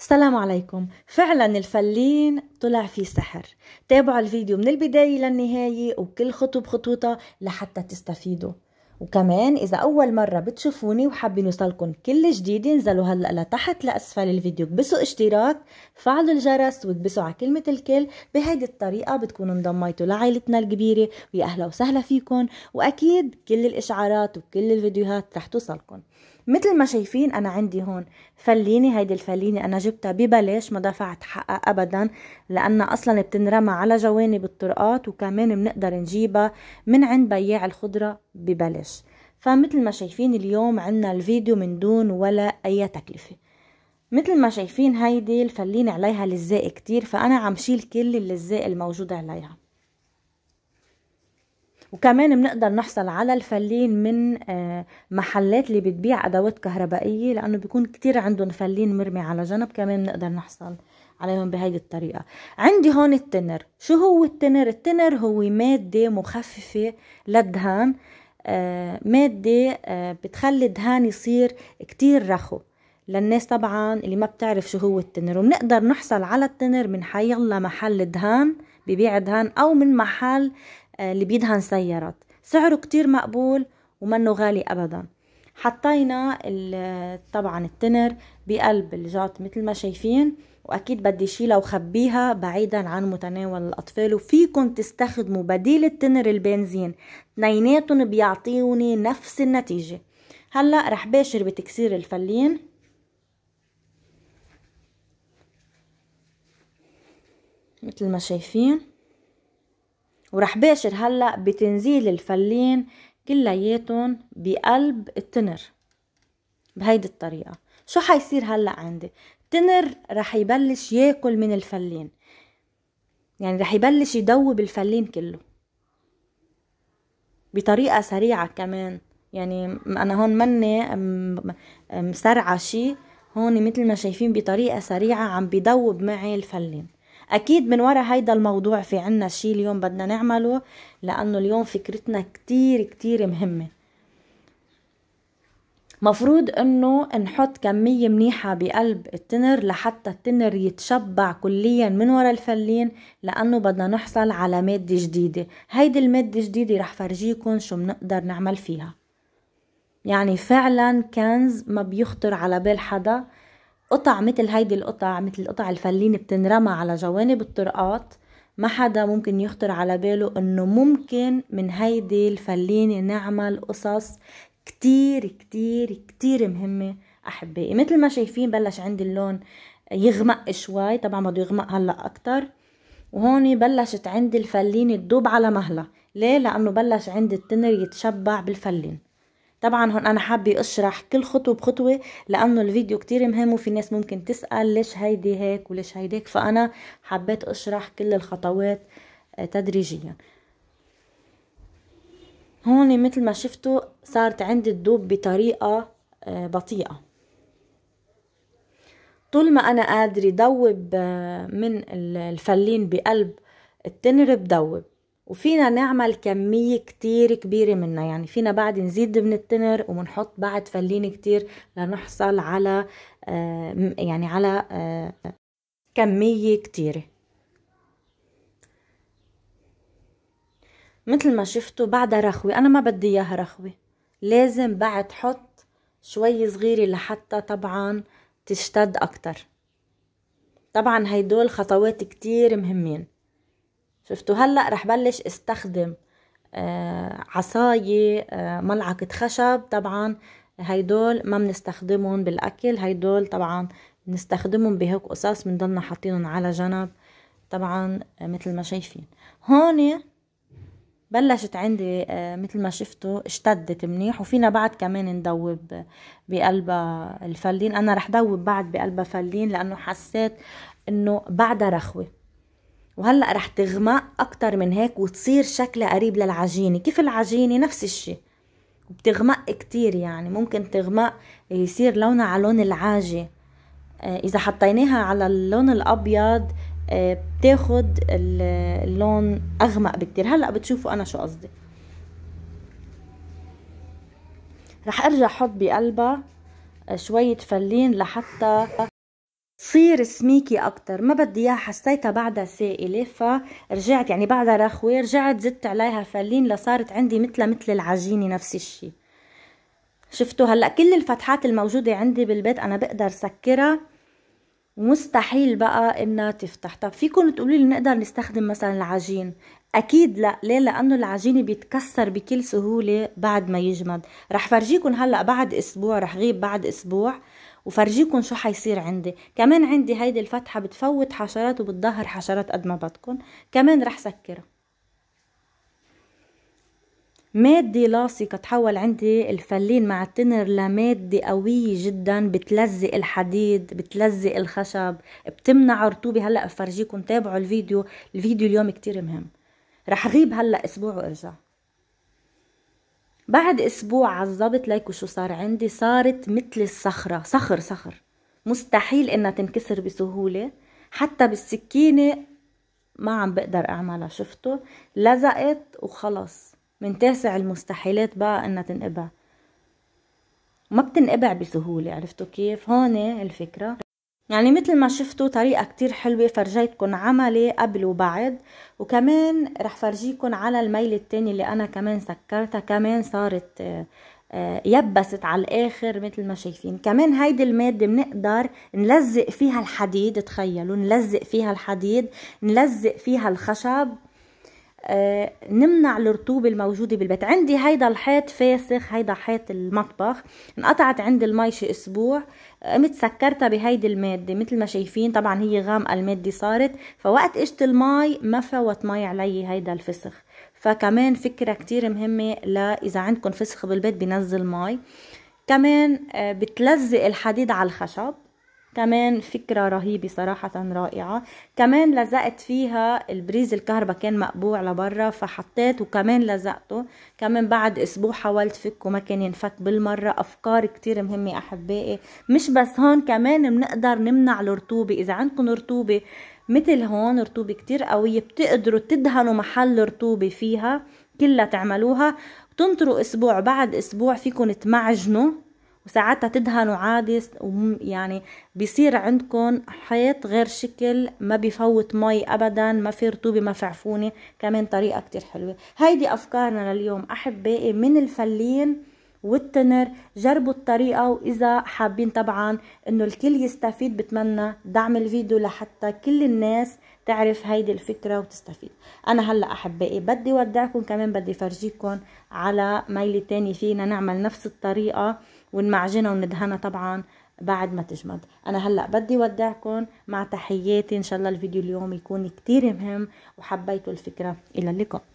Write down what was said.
السلام عليكم فعلا الفلين طلع فيه سحر تابعوا الفيديو من البداية للنهاية وكل خطوة بخطوتها لحتى تستفيدوا وكمان إذا أول مرة بتشوفوني وحابين يوصلكم كل جديد انزلوا هلأ لتحت لأسفل الفيديو كبسوا اشتراك فعلوا الجرس وكبسوا على كلمة الكل بهيدي الطريقة بتكونوا انضميتوا لعائلتنا الكبيرة ويا أهلا وسهلا فيكم وأكيد كل الإشعارات وكل الفيديوهات رح توصلكم مثل ما شايفين انا عندي هون فلينه هيدي الفلينه انا جبتها ببلاش ما دفعت حقها ابدا لانها اصلا بتنرمى على جوانب الطرقات وكمان بنقدر نجيبها من عند بياع الخضره ببلاش فمثل ما شايفين اليوم عنا الفيديو من دون ولا اي تكلفه مثل ما شايفين هيدي الفلينة عليها لزاق كتير فأنا عم شيل كل اللزاق الموجود عليها وكمان بنقدر نحصل على الفلين من آه، محلات اللي بتبيع ادوات كهربائيه لانه بيكون كتير عندهم فلين مرمي على جنب كمان بنقدر نحصل عليهم بهيدي الطريقه عندي هون التنر شو هو التنر التنر هو ماده مخففه للدهان آه، ماده آه، بتخلي الدهان يصير كتير رخو للناس طبعا اللي ما بتعرف شو هو التنر وبنقدر نحصل على التنر من حي الله محل دهان ببيع دهان او من محل آه، اللي بيدهن سيارات سعره كتير مقبول ومنه غالي ابدا حطينا طبعا التنر بقلب الجات مثل ما شايفين واكيد بدي شيلها وخبيها بعيدا عن متناول الاطفال وفيكم تستخدموا بديل التنر البنزين اثنيناتهم بيعطيوني نفس النتيجه هلا رح باشر بتكسير الفلين مثل ما شايفين ورح باشر هلأ بتنزيل الفلين كلياتهم بقلب التنر بهيدي الطريقة شو حيصير هلأ عندي التنر رح يبلش ياكل من الفلين يعني رح يبلش يدوب الفلين كله بطريقة سريعة كمان يعني أنا هون مني مسرعة شي هون مثل ما شايفين بطريقة سريعة عم بدوب معي الفلين أكيد من وراء هيدا الموضوع في عنا شي اليوم بدنا نعمله لأنه اليوم فكرتنا كتير كتير مهمة مفروض انه نحط كمية منيحة بقلب التنر لحتى التنر يتشبع كليا من ورا الفلين لانه بدنا نحصل على مادة جديدة هيدي المادة الجديدة رح فرجيكم شو بنقدر نعمل فيها يعني فعلا كنز ما بيخطر على بال حدا قطع مثل هيدي القطع مثل قطع الفلين بتنرمى على جوانب الطرقات ما حدا ممكن يخطر على باله انه ممكن من هيدي الفلين نعمل قصص كتير كتير كتير مهمة احبائي مثل ما شايفين بلش عندي اللون يغمق شوي طبعا بده يغمق هلا اكتر وهون بلشت عندي الفلين تدوب على مهلة ليه لانه بلش عندي التنر يتشبع بالفلين طبعا هون انا حابه اشرح كل خطوه بخطوه لانه الفيديو كتير مهم وفي ناس ممكن تسال ليش هيدي هيك وليش هيديك فانا حبيت اشرح كل الخطوات آه، تدريجيا هون مثل ما شفتوا صارت عندي الدوب بطريقه آه، بطيئه طول ما انا قادره دوب آه، من الفلين بقلب التنر بدوب وفينا نعمل كمية كتير كبيرة منها يعني فينا بعد نزيد من التنر وبنحط بعد فلين كتير لنحصل على آه، يعني على آه، كمية كتيرة مثل ما شفتوا بعدها رخوة أنا ما بدي إياها رخوة لازم بعد حط شوي صغيرة لحتى طبعا تشتد أكتر طبعا هيدول خطوات كتير مهمين شفتوا هلأ رح بلش استخدم آه، عصاية آه، ملعقة خشب طبعا هيدول ما بنستخدمهم بالأكل هيدول طبعا بنستخدمهم بهيك قصص بنضلنا حاطينهم على جنب طبعا آه، مثل ما شايفين هون بلشت عندي مثل ما شفتوا اشتدت منيح وفينا بعد كمان ندوب بقلبها الفلين انا رح دوب بعد بقلبها فلين لانه حسيت انه بعدها رخوه وهلأ رح تغمق أكتر من هيك وتصير شكلها قريب للعجينة كيف العجينة نفس الشي بتغمق كتير يعني ممكن تغمق يصير لونها على لون العاجي آه، إذا حطيناها على اللون الأبيض آه، بتاخد اللون أغمق بكتير هلأ بتشوفوا أنا شو قصدي رح أرجع أحط بقلبها آه، شوية فلين لحتى تصير سميكي اكتر ما بدي اياها حسيتها بعدها سائله فرجعت يعني بعدها رخوه رجعت زدت عليها فلين لصارت عندي مثلها مثل العجينه نفس الشيء شفتوا هلا كل الفتحات الموجوده عندي بالبيت انا بقدر سكرها مستحيل بقى انها تفتح طب فيكم تقولوا لي نقدر نستخدم مثلا العجين اكيد لا ليه لانه العجينه بيتكسر بكل سهوله بعد ما يجمد رح فرجيكم هلا بعد اسبوع رح غيب بعد اسبوع وفرجيكم شو حيصير عندي كمان عندي هيدي الفتحة بتفوت حشرات وبتظهر حشرات قد ما بدكم كمان رح سكرها مادة لاصقة تحول عندي الفلين مع التنر لمادة قوية جدا بتلزق الحديد بتلزق الخشب بتمنع رطوبة هلأ بفرجيكم تابعوا الفيديو الفيديو اليوم كتير مهم رح غيب هلأ اسبوع وارجع بعد اسبوع عالضبط ليكو شو صار عندي صارت مثل الصخره صخر صخر مستحيل انها تنكسر بسهوله حتى بالسكينه ما عم بقدر اعملها شفتوا لزقت وخلص من تاسع المستحيلات بقى انها تنقبع ما بتنقبع بسهوله عرفتوا كيف هون الفكره يعني مثل ما شفتوا طريقة كتير حلوة فرجيتكن عملي قبل وبعد وكمان رح فرجيكن على الميل التاني اللي انا كمان سكرتها كمان صارت آه، آه، يبست على الاخر مثل ما شايفين كمان هيدي المادة بنقدر نلزق فيها الحديد تخيلوا نلزق فيها الحديد نلزق فيها الخشب آه، نمنع الرطوبة الموجودة بالبيت عندي هيدا الحيط فاسخ هيدا حيط المطبخ انقطعت عند المي شي اسبوع قمت آه، سكرتها بهيدي المادة مثل ما شايفين طبعا هي غامقة المادة صارت فوقت اجت المي ما فوت مي علي هيدا الفسخ فكمان فكرة كتير مهمة لا إذا عندكم فسخ بالبيت بنزل مي كمان آه، بتلزق الحديد على الخشب كمان فكرة رهيبة صراحة رائعة كمان لزقت فيها البريز الكهرباء كان مقبوع لبرا فحطيت وكمان لزقته كمان بعد اسبوع حاولت فكه ما كان ينفك بالمرة افكار كتير مهمة احبائي مش بس هون كمان بنقدر نمنع الرطوبة اذا عندكم رطوبة مثل هون رطوبة كتير قوية بتقدروا تدهنوا محل رطوبة فيها كلها تعملوها تنطروا اسبوع بعد اسبوع فيكم تمعجنوا وساعتها تدهنوا عادي يعني بصير عندكم حيط غير شكل ما بفوت مي ابدا ما في رطوبه ما في عفونه كمان طريقه كتير حلوه هيدي افكارنا لليوم احبائي من الفلين والتنر جربوا الطريقة وإذا حابين طبعا إنه الكل يستفيد بتمنى دعم الفيديو لحتى كل الناس تعرف هيدي الفكرة وتستفيد أنا هلأ أحبائي بدي ودعكم كمان بدي فرجيكم على ميلي تاني فينا نعمل نفس الطريقة ونمعجنها وندهنها طبعا بعد ما تجمد انا هلا بدي ودعكم مع تحياتي ان شاء الله الفيديو اليوم يكون كتير مهم وحبيتوا الفكره الى اللقاء